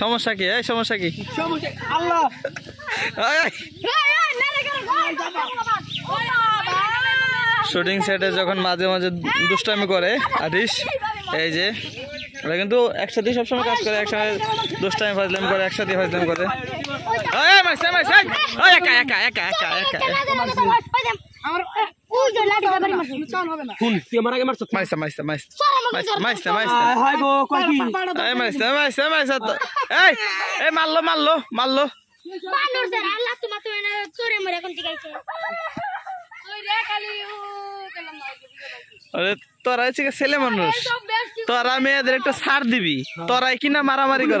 সমস্যা কি এই সমস্যা কি শুটিং সেটে যখন মাঝে মাঝে দুষ্টামি করে আদিস এই যে ওরা কিন্তু একসাথে সবসময় কাজ করে একসাথে দুষ্টামি ফাজলাম করে একসাথে ফাজলাম করে একা একা একা একা একা একা মারলো মারলো মারলো তোরা ছেলে মানুষ তোরা মেয়েদের একটা ছাড় দিবি হ্যাঁ। তোরাই কিনা মারামারি কর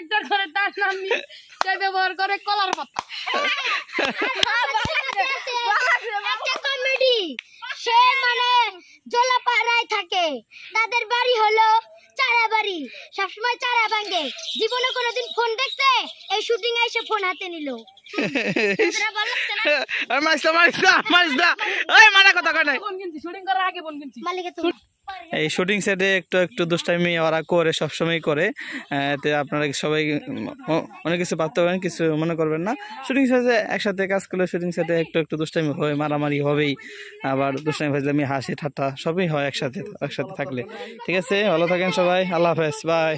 একটা করে তার নাম নিয়ে সে ব্যবহার করে কলার পাতা একটা মানে তো বাড়ি সবসময় জীবনে কোনোদিন ফোন এই শুটিং এসে ফোন হাতে কথা শুটিং করার আগে ফোন এই শুটিং সেটে একটু একটু দুষ্টামি ওরা করে সবসময় করে এতে আপনারা সবাই অনেক কিছু পারতে পারেন কিছু মনে করবেন না শুটিং সেটে একসাথে কাজ করলে শুটিং সেটে একটু একটু দুষ্টাইমি হয় মারামারি হবেই আবার দুষ্টামি আমি হাসি ঠাট্টা সবই হয় একসাথে একসাথে থাকলে ঠিক আছে ভালো থাকেন সবাই আল্লাহ হাফেজ বাই